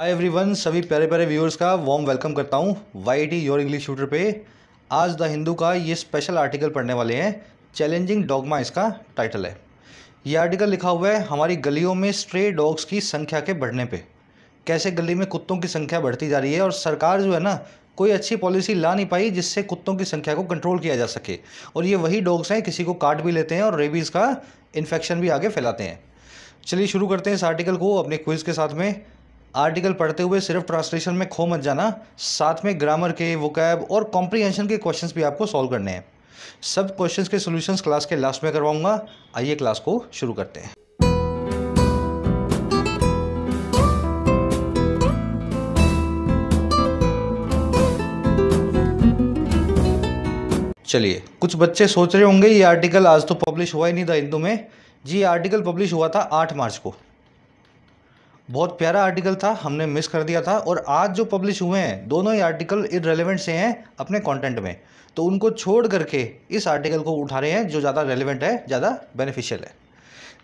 Hi everyone सभी प्यारे प्यारे व्यूअर्स का वॉम वेलकम करता हूँ Y T your English shooter पे आज द हिंदू का ये स्पेशल आर्टिकल पढ़ने वाले हैं चैलेंजिंग डॉगमा इसका टाइटल है ये आर्टिकल लिखा हुआ है हमारी गलियों में स्ट्रे डॉग्स की संख्या के बढ़ने पे कैसे गली में कुत्तों की संख्या बढ़ती जा रही है और सरकार जो है ना कोई अच्छी पॉलिसी ला नहीं पाई जिससे कुत्तों की संख्या को कंट्रोल किया जा सके और ये वही डॉग्स हैं किसी को काट भी लेते हैं और रेबीज़ का इन्फेक्शन भी आगे फैलाते हैं चलिए शुरू करते हैं इस आर्टिकल को अपने क्विज़ के साथ में आर्टिकल पढ़ते हुए सिर्फ ट्रांसलेशन में खो मत जाना साथ में ग्रामर के वोकैब और कॉम्प्रीहेंशन के क्वेश्चंस भी आपको सॉल्व करने हैं सब क्वेश्चंस के सॉल्यूशंस क्लास के लास्ट में करवाऊंगा आइए क्लास को शुरू करते हैं चलिए कुछ बच्चे सोच रहे होंगे ये आर्टिकल आज तो पब्लिश हुआ ही नहीं था हिंदू में जी आर्टिकल पब्लिश हुआ था आठ मार्च को बहुत प्यारा आर्टिकल था हमने मिस कर दिया था और आज जो पब्लिश हुए हैं दोनों ही आर्टिकल इरेलीवेंट से हैं अपने कंटेंट में तो उनको छोड़ करके इस आर्टिकल को उठा रहे हैं जो ज़्यादा रेलिवेंट है ज़्यादा बेनिफिशियल है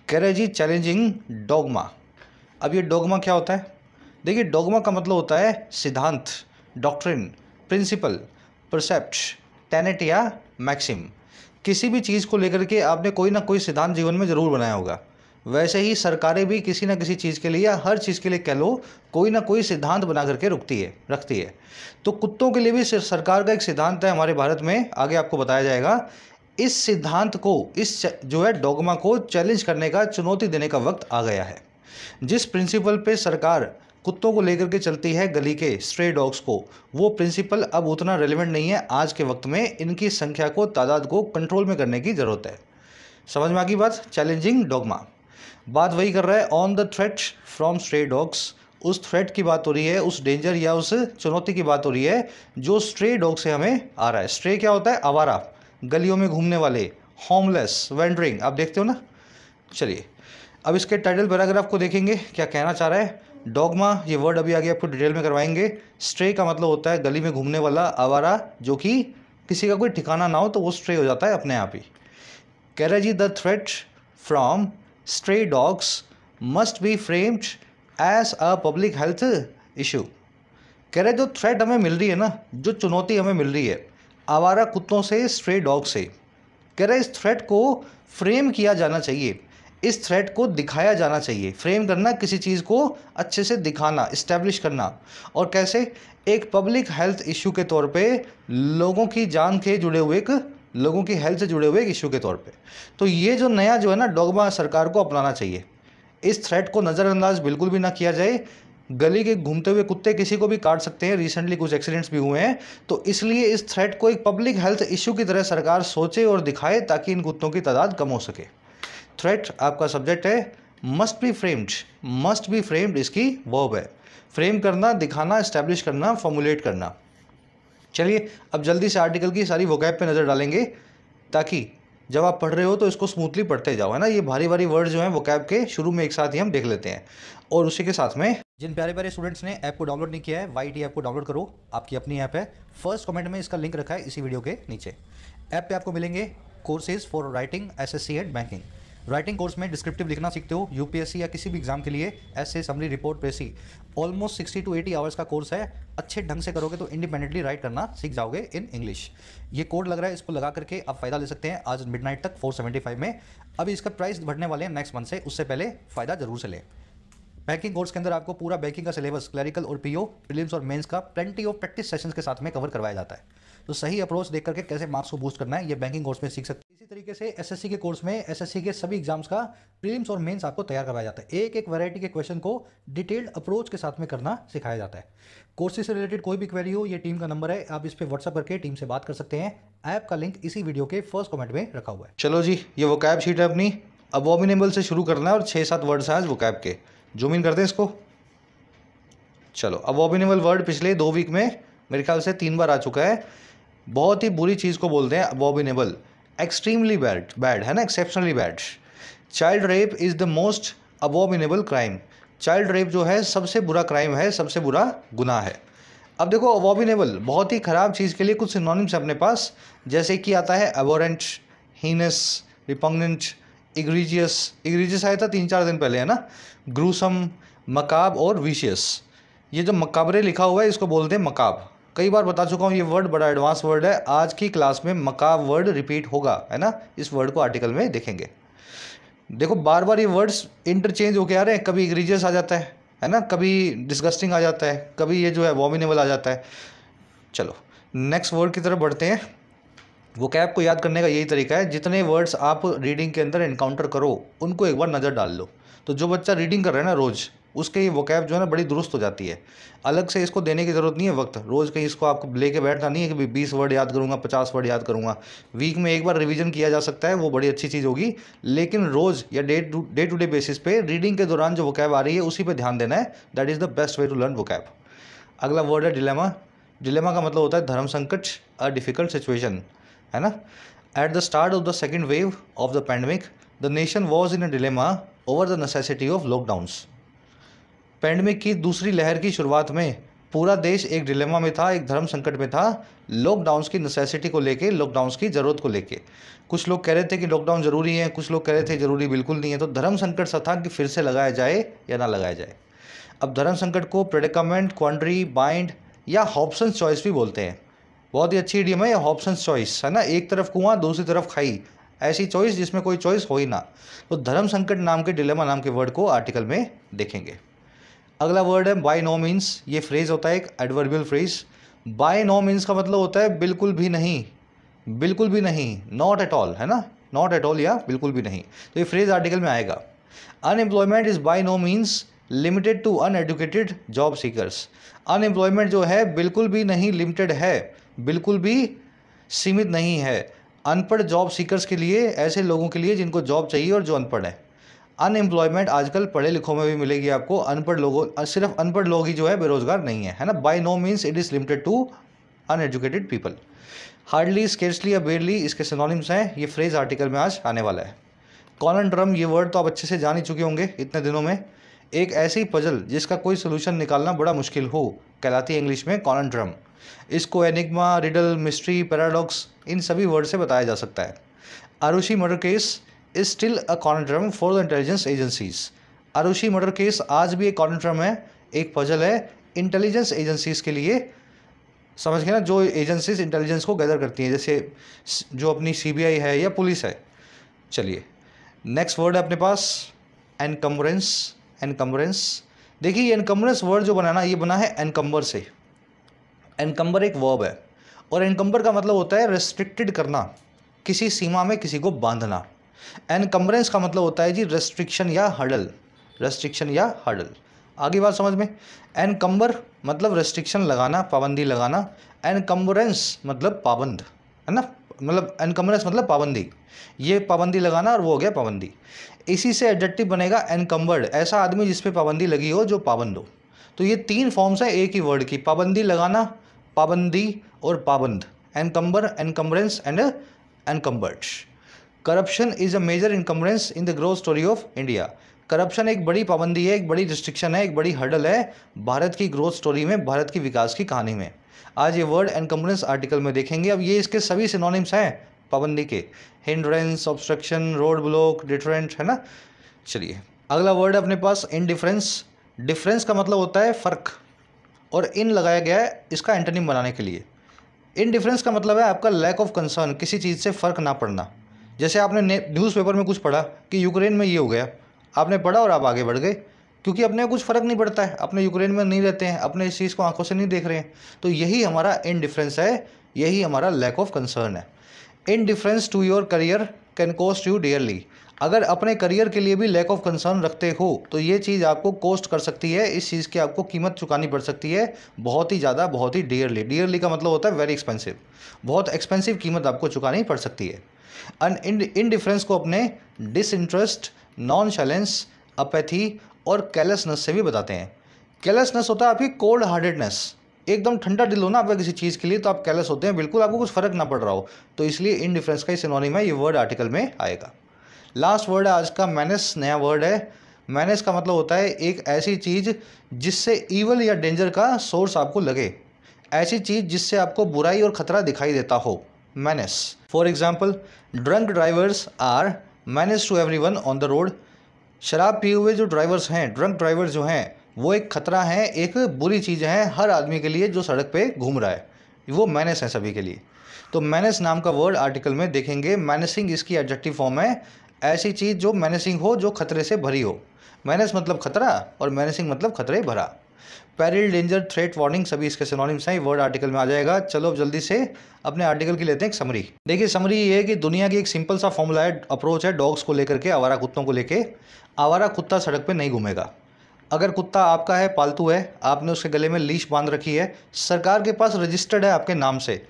कह रहे जी चैलेंजिंग डोगमा अब ये डोगमा क्या होता है देखिए डोगमा का मतलब होता है सिद्धांत डॉक्ट्रिन प्रिंसिपल प्रसेप्ट टेनेट या मैक्सिम किसी भी चीज़ को लेकर के आपने कोई ना कोई सिद्धांत जीवन में ज़रूर बनाया होगा वैसे ही सरकारें भी किसी ना किसी चीज़ के लिए या हर चीज़ के लिए कह लो कोई ना कोई सिद्धांत बना करके रुकती है रखती है तो कुत्तों के लिए भी सरकार का एक सिद्धांत है हमारे भारत में आगे आपको बताया जाएगा इस सिद्धांत को इस जो है डोगमा को चैलेंज करने का चुनौती देने का वक्त आ गया है जिस प्रिंसिपल पर सरकार कुत्तों को लेकर के चलती है गली के स्ट्रे डॉग्स को वो प्रिंसिपल अब उतना रेलिवेंट नहीं है आज के वक्त में इनकी संख्या को तादाद को कंट्रोल में करने की ज़रूरत है समझ में आ गई बात चैलेंजिंग डॉगमा बात वही कर रहा है on the threat from stray dogs उस थ्रेट की बात हो रही है उस डेंजर या उस चुनौती की बात हो रही है जो स्ट्रे डॉग से हमें आ रहा है स्ट्रे क्या होता है आवारा गलियों में घूमने वाले होमलेस वेंडरिंग आप देखते हो ना चलिए अब इसके टाइटल पैराग्राफ को देखेंगे क्या कहना चाह रहा है डॉगमा ये वर्ड अभी आगे आपको डिटेल में करवाएंगे स्ट्रे का मतलब होता है गली में घूमने वाला आवारा जो कि किसी का कोई ठिकाना ना हो तो वो स्ट्रे हो जाता है अपने आप ही कह रहा जी the threat from stray dogs must be framed as a public health issue. कह रहे जो थ्रेट हमें मिल रही है ना जो चुनौती हमें मिल रही है आवारा कुत्तों से स्ट्रे डॉग से कह रहे इस थ्रेट को फ्रेम किया जाना चाहिए इस थ्रेट को दिखाया जाना चाहिए फ्रेम करना किसी चीज़ को अच्छे से दिखाना इस्टेब्लिश करना और कैसे एक पब्लिक हेल्थ इश्यू के तौर पे लोगों की जान के जुड़े हुए एक लोगों की हेल्थ से जुड़े हुए एक इशू के तौर पे तो ये जो नया जो है ना डोगमा सरकार को अपनाना चाहिए इस थ्रेट को नज़रअंदाज बिल्कुल भी ना किया जाए गली के घूमते हुए कुत्ते किसी को भी काट सकते हैं रिसेंटली कुछ एक्सीडेंट्स भी हुए हैं तो इसलिए इस थ्रेट को एक पब्लिक हेल्थ इशू की तरह सरकार सोचे और दिखाए ताकि इन कुत्तों की तादाद कम हो सके थ्रेट आपका सब्जेक्ट है must be framed must be framed इसकी वर्ब है फ्रेम करना दिखाना इस्टेब्लिश करना फॉर्मुलेट करना चलिए अब जल्दी से आर्टिकल की सारी वोकैब पे नज़र डालेंगे ताकि जब आप पढ़ रहे हो तो इसको स्मूथली पढ़ते जाओ है ना ये भारी भारी वर्ड जो हैं वो कैब के शुरू में एक साथ ही हम देख लेते हैं और उसी के साथ में जिन प्यारे प्यारे स्टूडेंट्स ने ऐप को डाउनलोड नहीं किया है टी ऐप को डाउनलोड करो आपकी अपनी ऐप है फर्स्ट कमेंट में इसका लिंक रखा है इसी वीडियो के नीचे ऐप पर आपको मिलेंगे courses for writing S and banking writing course में डिस्क्रिप्टिव लिखना सीखते हो यूपीएससी या किसी भी एग्जाम के लिए ऐसे summary report precis almost sixty to eighty hours का कोर्स है अच्छे ढंग से करोगे तो इंडिपेंडेंटली राइट करना सीख जाओगे इन इंग्लिश ये कोड लग रहा है इसको लगा करके आप फ़ायदा ले सकते हैं आज मिड तक फोर में अभी इसका प्राइस बढ़ने वाले हैं नेक्स्ट मंथ से उससे पहले फ़ायदा ज़रूर से लें बैंकिंग कोर्स के अंदर आपको पूरा बैंकिंग का सिलेबस क्लरिकल और पीओ प्रीलिम्स और मेंस का प्लेंटी ऑफ प्रैक्टिस सेशंस के साथ में कवर करवाया जाता है तो सही अप्रोच देख करके कैसे मार्क्स को बूस्ट करना है ये बैंकिंग कोर्स में सीख सकते हैं इसी तरीके से एस के कोर्स में एस के सभी एग्जाम्स का प्रीम्स और मेन्स आपको तैयार कराया जाता है एक एक वैरायटी के क्वेश्चन को डिटेल्ड अप्रोच के साथ में करना सिखाया जाता है कोर्सेज से रिलेटेड कोई भी क्वेरी हो ये टीम का नंबर है आप इस पर व्हाट्सअप करके टीम से बात कर सकते हैं ऐप का लिंक इसी वीडियो के फर्स्ट कॉमेंट में रखा हुआ है चलो जी ये वो कैब शीट है अपनी अब वॉमिनेबल से शुरू करना है और छः सात वर्ड्स हैं आज वो कैब के जूम इन करते हैं इसको चलो अब वॉमिनेबल वर्ड पिछले दो वीक में मेरे ख्याल से तीन बार आ चुका है बहुत ही बुरी चीज़ को बोलते हैं अबॉबिनेबल एक्सट्रीमली बैड बैड है ना exceptionally bad child rape is the most abominable crime child rape जो है सबसे बुरा क्राइम है सबसे बुरा गुनाह है अब देखो अवॉबिनेबल बहुत ही ख़राब चीज़ के लिए कुछ सिनोनिम्स अपने पास जैसे कि आता है abhorrent heinous repugnant egregious egregious आया था तीन चार दिन पहले है ना ग्रूसम मकाब और विशियस ये जो मकाबरे लिखा हुआ है इसको बोलते हैं मकाब कई बार बता चुका हूँ ये वर्ड बड़ा एडवांस वर्ड है आज की क्लास में मका वर्ड रिपीट होगा है ना इस वर्ड को आर्टिकल में देखेंगे देखो बार बार ये वर्ड्स इंटरचेंज होके आ रहे हैं कभी इग्रीजियस आ जाता है है ना कभी डिस्गस्टिंग आ जाता है कभी ये जो है वॉमिनेबल आ जाता है चलो नेक्स्ट वर्ड की तरफ बढ़ते हैं वो कैब को याद करने का यही तरीका है जितने वर्ड्स आप रीडिंग के अंदर इनकाउंटर करो उनको एक बार नज़र डाल लो तो जो बच्चा रीडिंग कर रहा है ना रोज़ उसके ही वोकैब जो है ना बड़ी दुरुस्त हो जाती है अलग से इसको देने की ज़रूरत नहीं है वक्त रोज़ कहीं इसको आपको लेके बैठना नहीं है कि बीस वर्ड याद करूँगा पचास वर्ड याद करूँगा वीक में एक बार रिविज़न किया जा सकता है वो बड़ी अच्छी चीज़ होगी लेकिन रोज़ या day to day to day basis पे रीडिंग के दौरान जो वोकैब आ रही है उसी पर ध्यान देना है that is the best way to learn vocab अगला वर्ड है डिलेमा डिलेमा का मतलब होता है धर्म संकट अ डिफ़िकल्ट सिचुएशन है ना at the start of the second wave of the pandemic the nation was in a dilemma over the necessity of lockdowns pandemic की दूसरी लहर की शुरुआत में पूरा देश एक डिलेमा में था एक धर्म संकट में था लॉकडाउंस की नेसेसिटी को लेके लॉकडाउंस की ज़रूरत को लेके कुछ लोग कह रहे थे कि लॉकडाउन ज़रूरी है कुछ लोग कह रहे थे ज़रूरी बिल्कुल नहीं है तो धर्म संकट सा था कि फिर से लगाया जाए या ना लगाया जाए अब धर्म संकट को प्रेडिकमेंट क्वान्ड्री बाइंड या हॉप्सन चॉइस भी बोलते हैं बहुत ही अच्छी इडियम है या हॉप्सन चॉइस है ना एक तरफ कुआं दूसरी तरफ खाई ऐसी चॉइस जिसमें कोई चॉइस हो ही ना तो धर्म संकट नाम के डिलेमा नाम के वर्ड को आर्टिकल में देखेंगे अगला वर्ड है बाय नो मीन्स ये फ्रेज़ होता है एक adverbial phrase by no means का मतलब होता है बिल्कुल भी नहीं बिल्कुल भी नहीं नॉट एट ऑल है ना नॉट एट ऑल या बिल्कुल भी नहीं तो ये फ्रेज़ आर्टिकल में आएगा unemployment is by no means limited to uneducated job seekers unemployment जो है बिल्कुल भी नहीं लिमिटेड है बिल्कुल भी सीमित नहीं है अनपढ़ जॉब सीकरस के लिए ऐसे लोगों के लिए जिनको जॉब चाहिए और जो अनपढ़ है अनएम्प्लॉयमेंट आजकल पढ़े लिखों में भी मिलेगी आपको अनपढ़ लोगों सिर्फ अनपढ़ लोग ही जो है बेरोजगार नहीं है है ना by no means it is limited to uneducated people hardly scarcely या बेरली इसके सिनोनिम्स हैं ये फ्रेज आर्टिकल में आज आने वाला है कॉलन ड्रम ये वर्ड तो आप अच्छे से जान ही चुके होंगे इतने दिनों में एक ऐसी पजल जिसका कोई सोल्यूशन निकालना बड़ा मुश्किल हो कहलाती है इंग्लिश में कॉलन ड्रम इसको एनिग्मा रिडल मिस्ट्री पैराडॉक्स इन सभी वर्ड से बताया जा सकता है Aarushi murder case is still a conundrum for the intelligence agencies Aarushi murder case आज भी एक कॉन्ट्रम है एक पजल है इंटेलिजेंस एजेंसीज के लिए समझ गए ना जो एजेंसीज इंटेलिजेंस को गैदर करती हैं जैसे जो अपनी सीबीआई है या पुलिस है चलिए नेक्स्ट वर्ड है अपने पास एनकम्बरेंस एनकम्बरेंस देखिए एनकम्बरेंस वर्ड जो बनाना ये बना है एनकम्बर से एनकम्बर एक वर्ब है और एनकम्बर का मतलब होता है रेस्ट्रिक्टेड करना किसी सीमा में किसी को बांधना एनकम्बरेंस का मतलब होता है जी रेस्ट्रिक्शन या हडल रेस्ट्रिक्शन या हडल आगे बात समझ में एनकम्बर मतलब रेस्ट्रिक्शन लगाना पाबंदी लगाना एनकम्बरेंस मतलब पाबंद है ना मतलब एनकम्बरेंस मतलब पाबंदी ये पाबंदी लगाना और वो हो गया पाबंदी इसी से एडजेक्टिव बनेगा एनकम्बर्ड ऐसा आदमी जिस पाबंदी लगी हो जो पाबंद हो तो ये तीन फॉर्म्स हैं एक ही वर्ड की पाबंदी लगाना पाबंदी और पाबंद encumber encumbrance and encumbered corruption is a major encumbrance in the growth story of India corruption एक बड़ी पाबंदी है एक बड़ी रिस्ट्रिक्शन है एक बड़ी हर्डल है भारत की ग्रोथ स्टोरी में भारत की विकास की कहानी में आज ये वर्ड एनकम्बरेंस आर्टिकल में देखेंगे अब ये इसके सभी सिनोनिम्स हैं पाबंदी के hindrance obstruction road block deterrent है ना चलिए अगला वर्ड है अपने पास इन डिफरेंस का मतलब होता है फ़र्क और इन लगाया गया है इसका एंटरनिम बनाने के लिए इन डिफरेंस का मतलब है आपका लैक ऑफ कंसर्न किसी चीज़ से फ़र्क ना पड़ना जैसे आपने न्यूज़पेपर में कुछ पढ़ा कि यूक्रेन में ये हो गया आपने पढ़ा और आप आगे बढ़ गए क्योंकि अपने कुछ फ़र्क नहीं पड़ता है अपने यूक्रेन में नहीं रहते हैं अपने इस चीज़ को आंखों से नहीं देख रहे हैं तो यही हमारा इन डिफ्रेंस है यही हमारा लैक ऑफ कंसर्न है indifference to your career can cost you dearly अगर अपने करियर के लिए भी लैक ऑफ कंसर्न रखते हो तो ये चीज़ आपको कॉस्ट कर सकती है इस चीज़ की आपको कीमत चुकानी पड़ सकती है बहुत ही ज़्यादा बहुत ही डियरली डियरली का मतलब होता है वेरी एक्सपेंसिव बहुत एक्सपेंसिव कीमत आपको चुकानी पड़ सकती है इन इनडिफरेंस को अपने डिसइंटरेस्ट नॉन शैलेंस अपैथी और कैलसनेस से भी बताते हैं कैलसनेस होता है आपकी कोल्ड हार्टेडनेस एकदम ठंडा दिल हो ना आपका किसी चीज़ के लिए तो आप कैलस होते हैं बिल्कुल आपको कुछ फर्क ना पड़ रहा हो तो इसलिए इनडिफरेंस का ही सिनोनिम है ये वर्ड आर्टिकल में आएगा लास्ट वर्ड है आज का मैनस नया वर्ड है मैनस का मतलब होता है एक ऐसी चीज़ जिससे ईवल या डेंजर का सोर्स आपको लगे ऐसी चीज़ जिससे आपको बुराई और ख़तरा दिखाई देता हो menace for example drunk drivers are menace to everyone on the road शराब पिए हुए जो ड्राइवर्स हैं ड्रंक ड्राइवर्स जो हैं वो एक खतरा है एक बुरी चीज़ है हर आदमी के लिए जो सड़क पे घूम रहा है वो मैनेस है सभी के लिए तो मैनेस नाम का वर्ड आर्टिकल में देखेंगे मैनेसिंग इसकी एडजेक्टिव फॉर्म है ऐसी चीज़ जो मैनेसिंग हो जो खतरे से भरी हो मैनेस मतलब खतरा और मैनेसिंग मतलब खतरे भरा पैरल डेंजर थ्रेट वार्निंग सभी इसके सिनोनिम्स हैं वर्ड आर्टिकल में आ जाएगा चलो अब जल्दी से अपने आर्टिकल की लेते हैं एक समरी देखिए समरी ये है कि दुनिया की एक सिंपल सा फॉर्मूला है अप्रोच है डॉग्स को लेकर के आवारा कुत्तों को लेकर आवारा कुत्ता सड़क पर नहीं घूमेगा अगर कुत्ता आपका है पालतू है आपने उसके गले में लीच बांध रखी है सरकार के पास रजिस्टर्ड है आपके नाम से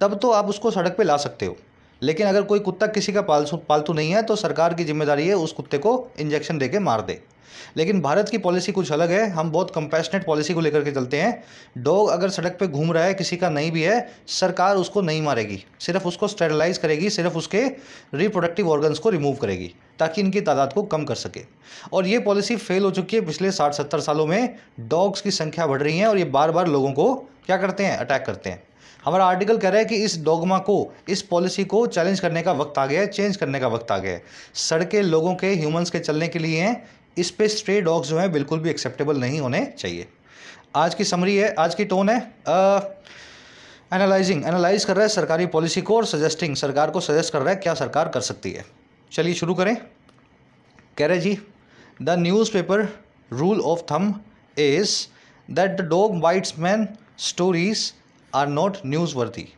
तब तो आप उसको सड़क पर ला सकते हो लेकिन अगर कोई कुत्ता किसी का पालतू पालतू नहीं है तो सरकार की जिम्मेदारी है उस कुत्ते को इंजेक्शन दे मार दे लेकिन भारत की पॉलिसी कुछ अलग है हम बहुत कंपेशनेट पॉलिसी को लेकर के चलते हैं डॉग अगर सड़क पे घूम रहा है किसी का नहीं भी है सरकार उसको नहीं मारेगी सिर्फ उसको स्टेरलाइज करेगी सिर्फ उसके रिप्रोडक्टिव ऑर्गन्स को रिमूव करेगी ताकि इनकी तादाद को कम कर सके और ये पॉलिसी फेल हो चुकी है पिछले साठ सत्तर सालों में डॉग्स की संख्या बढ़ रही है और ये बार बार लोगों को क्या करते हैं अटैक करते हैं हमारा आर्टिकल कह रहा है कि इस डोगमा को इस पॉलिसी को चैलेंज करने का वक्त आ गया है चेंज करने का वक्त आ गया है सड़कें लोगों के ह्यूमंस के चलने के लिए हैं इस पर स्ट्रे डॉग्स जो हैं बिल्कुल भी एक्सेप्टेबल नहीं होने चाहिए आज की समरी है आज की टोन है एनालाइजिंग एनालाइज कर रहा है सरकारी पॉलिसी को और सजेस्टिंग सरकार को सजेस्ट कर रहा है क्या सरकार कर सकती है चलिए शुरू करें कह रहे जी the newspaper rule of thumb is that the dog bites man stories are not newsworthy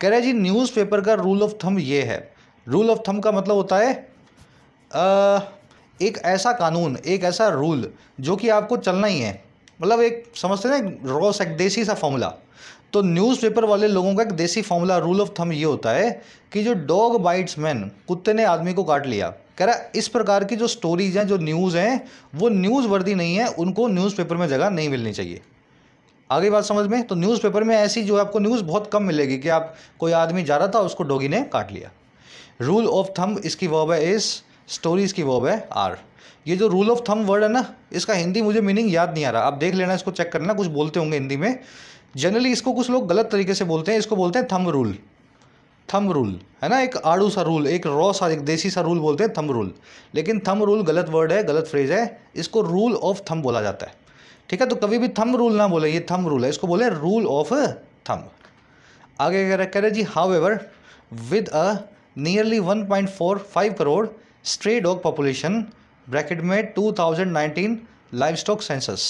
कह रहे जी न्यूज़पेपर का रूल ऑफ थम ये है रूल ऑफ थम का मतलब होता है एक ऐसा कानून एक ऐसा रूल जो कि आपको चलना ही है मतलब एक समझते ना रॉस एक देसी सा फॉर्मूला तो न्यूज़पेपर वाले लोगों का एक देसी फॉर्मूला रूल ऑफ थम ये होता है कि जो डॉग बाइट्स मैन कुत्ते ने आदमी को काट लिया कह रहा इस प्रकार की जो स्टोरीज हैं जो न्यूज़ हैं वो न्यूज़ वर्दी नहीं है उनको न्यूज़पेपर में जगह नहीं मिलनी चाहिए आगे बात समझ में तो न्यूज़पेपर में ऐसी जो आपको न्यूज़ बहुत कम मिलेगी कि आप कोई आदमी जा रहा था उसको डोगी ने काट लिया रूल ऑफ थम इसकी वॉब है इज़ स्टोरीज़ की वर्ब है आर ये जो रूल ऑफ थम वर्ड है ना इसका हिंदी मुझे मीनिंग याद नहीं आ रहा आप देख लेना इसको चेक करना कुछ बोलते होंगे हिंदी में जनरली इसको कुछ लोग गलत तरीके से बोलते हैं इसको बोलते हैं थम रूल थम रूल है ना एक आड़ू सा रूल एक रॉ सा एक देसी सा रूल बोलते हैं थम रूल लेकिन थम रूल गलत वर्ड है गलत फ्रेज है इसको रूल ऑफ थम बोला जाता है ठीक है तो कभी भी थम रूल ना बोले ये थम रूल है इसको बोले रूल ऑफ थम आगे कह रहे जी however with a nearly five crore stray dog population bracket में 2019 thousand nineteen livestock census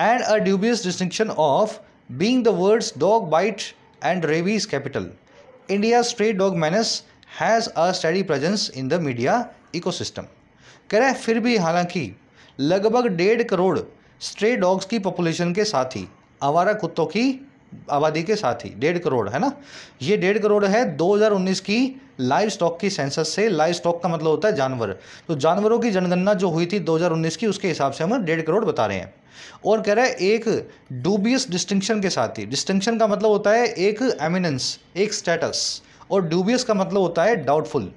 and a dubious distinction of being the world's dog bite and rabies capital India stray dog menace has a steady presence in the media ecosystem कह रहे फिर भी हालांकि लगभग डेढ़ crore stray dogs की population के साथ ही आवारा कुत्तों की आबादी के साथ ही डेढ़ करोड़ है ना ये डेढ़ करोड़ है 2019 की लाइव स्टॉक की सेंसस से लाइव स्टॉक का मतलब होता है जानवर तो जानवरों की जनगणना जो हुई थी 2019 की उसके हिसाब से हम डेढ़ करोड़ बता रहे हैं और कह रहे हैं एक डूबियस डिस्टिंक्शन के साथ ही डिस्टिंक्शन का मतलब होता है एक एमिनेंस एक स्टेटस और डूबियस का मतलब होता है डाउटफुल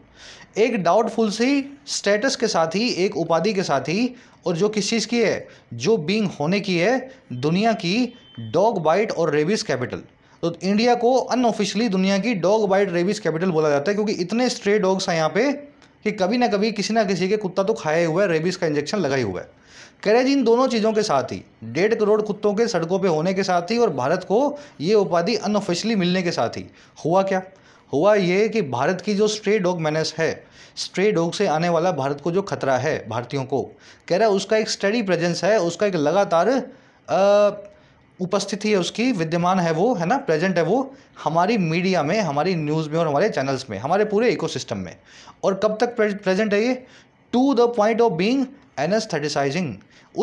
एक डाउटफुल सी स्टेटस के साथ ही एक उपाधि के साथ ही और जो किस चीज़ की है जो बींग होने की है दुनिया की डॉग बाइट और रेबिस कैपिटल तो इंडिया को अनऑफिशियली दुनिया की डॉग बाइट रेबिस कैपिटल बोला जाता है क्योंकि इतने स्ट्रे डॉग्स हैं यहाँ पे कि कभी ना कभी किसी ना किसी के कुत्ता तो खाए हुआ है रेबिस का इंजेक्शन लगाई हुआ है करेज इन दोनों चीज़ों के साथ ही डेढ़ करोड़ कुत्तों के सड़कों पे होने के साथ ही और भारत को ये उपाधि अनऑफिशियली मिलने के साथ ही हुआ क्या हुआ ये कि भारत की जो स्ट्रे डॉग मैनेस है स्ट्रे डॉग से आने वाला भारत को जो खतरा है भारतीयों को कह रहा है उसका एक स्टडी प्रेजेंस है उसका एक लगातार उपस्थिति है उसकी विद्यमान है वो है ना प्रेजेंट है वो हमारी मीडिया में हमारी न्यूज़ में और हमारे चैनल्स में हमारे पूरे इकोसिस्टम में और कब तक प्रेजेंट है ये to the point of being anaesthetising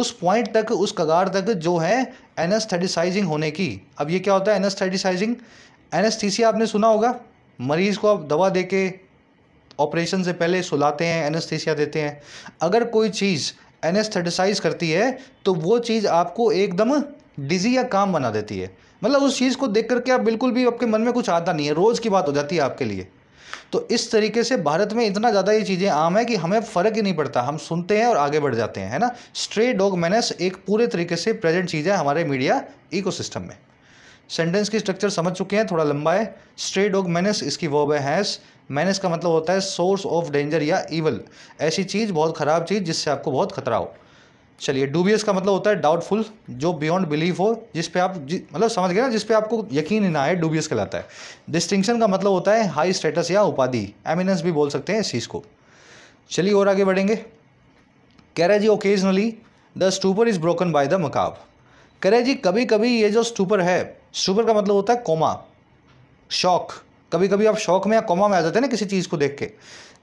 उस पॉइंट तक उस कगार तक जो है एनेस्थेटिसाइजिंग होने की अब ये क्या होता है एनेस्थेटिसाइजिंग एनेस्थीसिया आपने सुना होगा मरीज़ को आप दवा दे के ऑपरेशन से पहले सुलाते हैं एनेस्थीसिया देते हैं अगर कोई चीज़ एनेस्थेटिसाइज करती है तो वो चीज़ आपको एकदम डिजी या काम बना देती है मतलब उस चीज़ को देख करके आप बिल्कुल भी आपके मन में कुछ आता नहीं है रोज़ की बात हो जाती है आपके लिए तो इस तरीके से भारत में इतना ज़्यादा ये चीज़ें आम है कि हमें फ़र्क ही नहीं पड़ता हम सुनते हैं और आगे बढ़ जाते हैं है ना स्ट्रे डॉग मैनस एक पूरे तरीके से प्रेजेंट चीज़ है हमारे मीडिया इकोसिस्टम में सेंटेंस की स्ट्रक्चर समझ चुके हैं थोड़ा लंबा है स्ट्रे डॉग मैनेस इसकी वर्ब है हैस मैनेस का मतलब होता है सोर्स ऑफ डेंजर या इवल ऐसी चीज़ बहुत ख़राब चीज़ जिससे आपको बहुत खतरा हो चलिए डूबियस का मतलब होता है डाउटफुल जो बियॉन्ड बिलीफ हो जिस पे आप मतलब समझ गए ना जिस पे आपको यकीन ही ना आए डूबियस कहलाता है डिस्टिंक्शन का मतलब होता है हाई स्टेटस या उपाधि एमिनेंस भी बोल सकते हैं इस चीज़ को चलिए और आगे बढ़ेंगे कह रहे जी occasionally the stupor is broken by the macabre कह रहे जी कभी कभी ये जो स्टूपर है स्टूपर का मतलब होता है कोमा शौक कभी कभी आप शौक में या कोमा में आ जाते हैं ना किसी चीज़ को देख के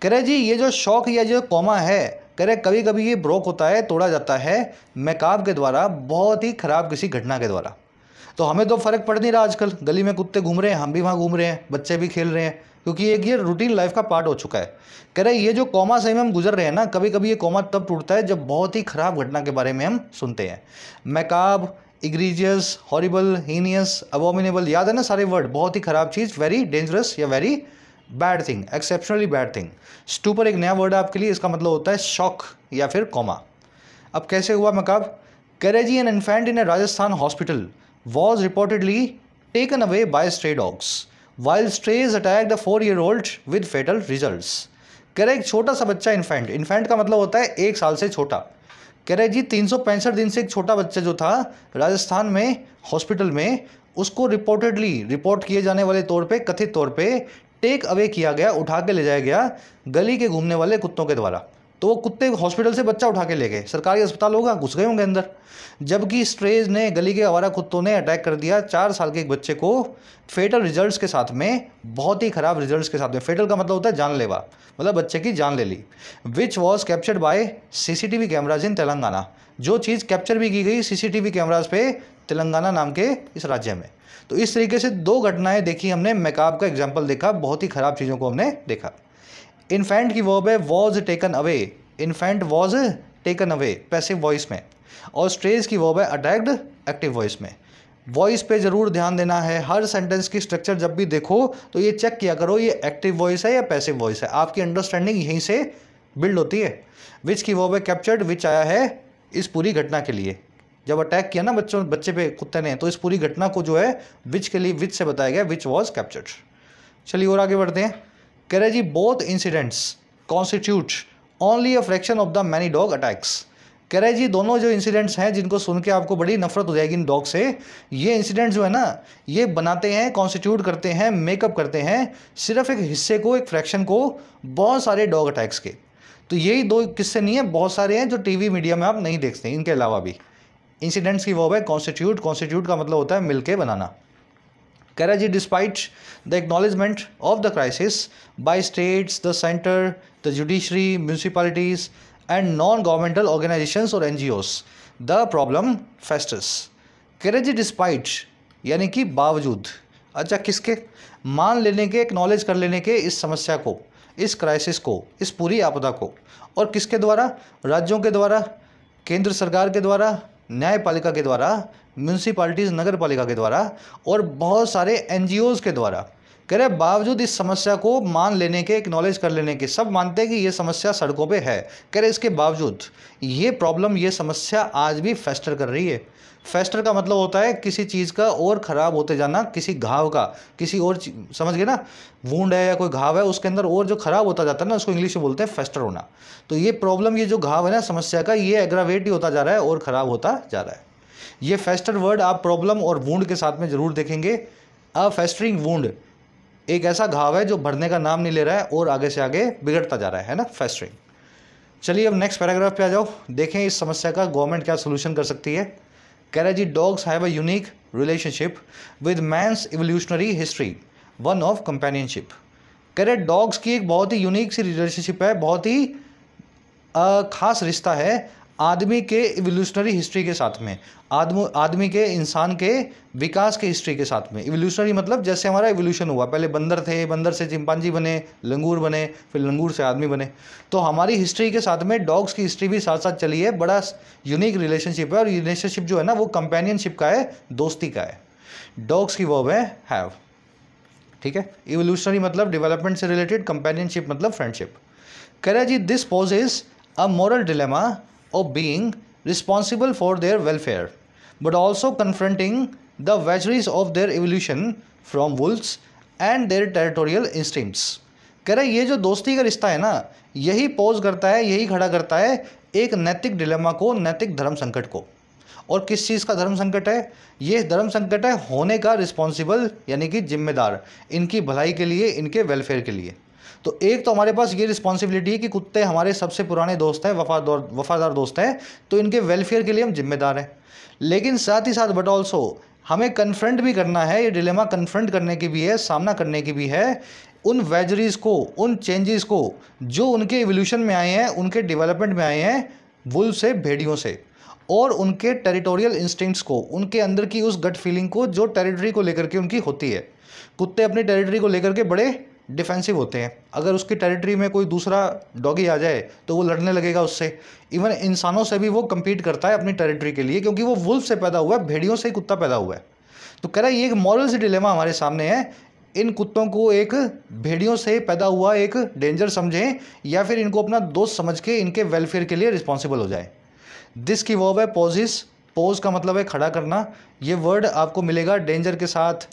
कह रहे जी ये जो शौक या जो कोमा है कह रहे कभी कभी ये ब्रोक होता है तोड़ा जाता है मैकाब के द्वारा बहुत ही ख़राब किसी घटना के द्वारा तो हमें तो फ़र्क पड़ नहीं रहा आजकल गली में कुत्ते घूम रहे हैं हम भी वहाँ घूम रहे हैं बच्चे भी खेल रहे हैं क्योंकि एक ये रूटीन लाइफ का पार्ट हो चुका है कह रहे ये जो कोमा से हम गुजर रहे हैं ना कभी कभी ये कोमा तब टूटता है जब बहुत ही ख़राब घटना के बारे में हम सुनते हैं macabre egregious horrible heinous abominable याद है ना सारे वर्ड बहुत ही खराब चीज़ वेरी डेंजरस या very bad thing exceptionally bad thing stupor एक नया वर्ड है आपके लिए इसका मतलब होता है शॉक या फिर कोमा अब कैसे हुआ मकाब करेजी an infant in a Rajasthan hospital was reportedly taken away by stray dogs while strays attack the four year old with fatal result करे एक छोटा सा बच्चा इन्फेंट इन्फेंट का मतलब होता है एक साल से छोटा कह रहे जी तीन दिन से एक छोटा बच्चा जो था राजस्थान में हॉस्पिटल में उसको रिपोर्टेडली रिपोर्ट किए जाने वाले तौर पे कथित तौर पे टेक अवे किया गया उठा के ले जाया गया गली के घूमने वाले कुत्तों के द्वारा तो वो कुत्ते हॉस्पिटल से बच्चा उठा के ले गए सरकारी अस्पताल होगा घुस गए होंगे अंदर जबकि स्ट्रेज ने गली के आवारा कुत्तों ने अटैक कर दिया चार साल के एक बच्चे को फेटल रिजल्ट्स के साथ में बहुत ही ख़राब रिजल्ट्स के साथ में फेटल का मतलब होता है जानलेवा मतलब बच्चे की जान ले ली which was captured by CCTV cameras in Telangana जो चीज़ कैप्चर भी की गई सीसीटीवी कैमराज पे तेलंगाना नाम के इस राज्य में तो इस तरीके से दो घटनाएं देखी हमने मैकाब का एग्जाम्पल देखा बहुत ही ख़राब चीज़ों को हमने देखा इन्फेंट की वर्ब है was taken away infant was taken away passive voice में और स्ट्रेज की वर्ब है अटैक्ड एक्टिव वॉइस में वॉइस पे ज़रूर ध्यान देना है हर सेंटेंस की स्ट्रक्चर जब भी देखो तो ये चेक किया करो ये एक्टिव वॉइस है या पैसिव वॉइस है आपकी अंडरस्टैंडिंग यहीं से बिल्ड होती है विच की वर्ब है कैप्चर्ड विच आया है इस पूरी घटना के लिए जब अटैक किया ना बच्चों बच्चे पे कुत्ते ने तो इस पूरी घटना को जो है विच के लिए विच से बताया गया विच वॉज कैप्चर्ड चलिए और आगे बढ़ते हैं कह रहे जी both incidents constitute only a fraction of the many dog attacks कह रहे जी दोनों जो इंसिडेंट्स हैं जिनको सुन के आपको बड़ी नफरत हो जाएगी इन डॉग से ये इंसिडेंट जो है ना ये बनाते हैं कॉन्स्टिट्यूट करते हैं मेकअप करते हैं सिर्फ एक हिस्से को एक फ्रैक्शन को बहुत सारे डॉग अटैक्स के तो यही दो किस्से नहीं है बहुत सारे हैं जो टीवी मीडिया में आप नहीं देखते इनके अलावा भी इंसिडेंट्स की वो है कॉन्स्टिट्यूट कॉन्स्टिट्यूट का मतलब होता है मिलके बनाना Karachi, despite the acknowledgement of the crisis by states, the center, the judiciary, municipalities, and non governmental organizations or NGOs, the problem festers. Karachi, despite यानी कि बावजूद अच्छा किसके मान लेने के एक्नॉलेज कर लेने के इस समस्या को इस क्राइसिस को इस पूरी आपदा को और किसके द्वारा राज्यों के द्वारा केंद्र सरकार के द्वारा न्यायपालिका के द्वारा म्यूनसिपालिटीज़ नगर पालिका के द्वारा और बहुत सारे एन के द्वारा कह रहे बावजूद इस समस्या को मान लेने के एक्नॉलेज कर लेने के सब मानते हैं कि ये समस्या सड़कों पे है कह रहे इसके बावजूद ये प्रॉब्लम ये समस्या आज भी फेस्टर कर रही है फेस्टर का मतलब होता है किसी चीज़ का और ख़राब होते जाना किसी घाव का किसी और समझ गए ना वूंड है या कोई घाव है उसके अंदर और जो ख़राब होता जाता है ना उसको इंग्लिश में बोलते हैं फेस्टर होना तो ये प्रॉब्लम ये जो घाव है ना समस्या का ये एग्रावेट ही होता जा रहा है और ख़राब होता जा रहा है ये फेस्टर वर्ड आप प्रॉब्लम और वूंड के साथ में ज़रूर देखेंगे अ फेस्टरिंग वूंड एक ऐसा घाव है जो भरने का नाम नहीं ले रहा है और आगे से आगे बिगड़ता जा रहा है ना फेस्टरिंग चलिए अब नेक्स्ट पैराग्राफ पे आ जाओ देखें इस समस्या का गवर्नमेंट क्या सोल्यूशन कर सकती है कह रहे जी dogs have a unique relationship with man's evolutionary history one of companionship कह रहे डॉग्स की एक बहुत ही यूनिक सी रिलेशनशिप है बहुत ही आ, खास रिश्ता है आदमी के इवोल्यूशनरी हिस्ट्री के साथ में आदम आदमी के इंसान के विकास के हिस्ट्री के साथ में इवोल्यूशनरी मतलब जैसे हमारा इवोल्यूशन हुआ पहले बंदर थे बंदर से चिंपांजी बने लंगूर बने फिर लंगूर से आदमी बने तो हमारी हिस्ट्री के साथ में डॉग्स की हिस्ट्री भी साथ साथ चली है बड़ा यूनिक रिलेशनशिप है और रिलेशनशिप जो है ना वो कंपेनियनशिप का है दोस्ती का है डॉग्स की वर्ब है हैव ठीक है इवोल्यूशनरी मतलब डेवलपमेंट से रिलेटेड कंपेनियनशिप मतलब फ्रेंडशिप कह रहे जी this poses is a moral dilemma of being responsible for their welfare, but also confronting the vagaries of their evolution from wolves and their territorial instincts. कह रहे ये जो दोस्ती का रिश्ता है ना यही पोज करता है यही खड़ा करता है एक नैतिक डिलेमा को नैतिक धर्म संकट को और किस चीज़ का धर्म संकट है ये धर्म संकट है होने का रिस्पॉन्सिबल यानी कि जिम्मेदार इनकी भलाई के लिए इनके वेलफेयर के लिए तो एक तो हमारे पास ये रिस्पॉन्सिबिलिटी है कि कुत्ते हमारे सबसे पुराने दोस्त हैं वफादार वफादार दोस्त हैं तो इनके वेलफेयर के लिए हम जिम्मेदार हैं लेकिन साथ ही साथ बट ऑल्सो हमें कन्फ्रंट भी करना है ये डिलेमा कन्फ्रंट करने की भी है सामना करने की भी है उन वेजरीज़ को उन चेंजेस को जो उनके एवोल्यूशन में आए हैं उनके डेवलपमेंट में आए हैं वुल से भेड़ियों से और उनके टेरिटोरियल इंस्टिंक्ट्स को उनके अंदर की उस गट फीलिंग को जो टेरिटरी को लेकर के उनकी होती है कुत्ते अपनी टेरिटरी को लेकर के बड़े डिफेंसिव होते हैं अगर उसकी टेरिटरी में कोई दूसरा डॉगी आ जाए तो वो लड़ने लगेगा उससे इवन इंसानों से भी वो कम्पीट करता है अपनी टेरिटरी के लिए क्योंकि वो वुल्फ से पैदा हुआ है भेड़ियों से ही कुत्ता पैदा हुआ है तो कह रहा है ये एक मॉरल से डिलेमा हमारे सामने है इन कुत्तों को एक भेड़ियों से पैदा हुआ एक डेंजर समझें या फिर इनको अपना दोस्त समझ के इनके वेलफेयर के लिए रिस्पॉन्सिबल हो जाए दिस की वर्ब है पोजिस पोज का मतलब है खड़ा करना ये वर्ड आपको मिलेगा डेंजर के साथ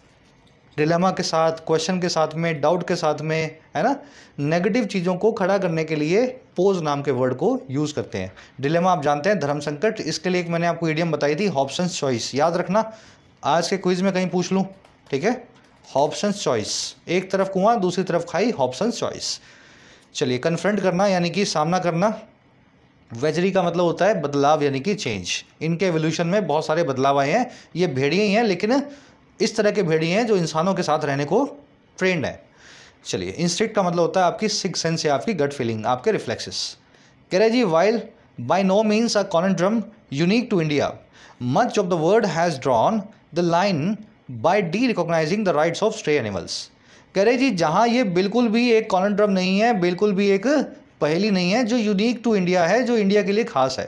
डिलेमा के साथ क्वेश्चन के साथ में डाउट के साथ में है ना नेगेटिव चीज़ों को खड़ा करने के लिए पोज नाम के वर्ड को यूज़ करते हैं डिलेमा आप जानते हैं धर्म संकट इसके लिए एक मैंने आपको ईडियम बताई थी ऑप्शन चॉइस याद रखना आज के क्विज में कहीं पूछ लूँ ठीक है ऑप्शन चॉइस एक तरफ कुआं दूसरी तरफ खाई ऑप्शन चॉइस चलिए कन्फ्रंट करना यानी कि सामना करना वेजरी का मतलब होता है बदलाव यानी कि चेंज इनके एवोल्यूशन में बहुत सारे बदलाव आए हैं ये भेड़िए ही हैं लेकिन इस तरह के भेड़िए हैं जो इंसानों के साथ रहने को ट्रेंड है चलिए इंस्टिक्ट का मतलब होता है आपकी सिक्स सेंस या आपकी गट फीलिंग आपके रिफ्लेक्सेस कह रहे जी while no means a conundrum unique to India much of the world has drawn the line by derecognising the rights of stray animals कह रहे जी जहाँ ये बिल्कुल भी एक कॉनड्रम नहीं है बिल्कुल भी एक पहली नहीं है जो यूनिक टू इंडिया है जो इंडिया के लिए खास है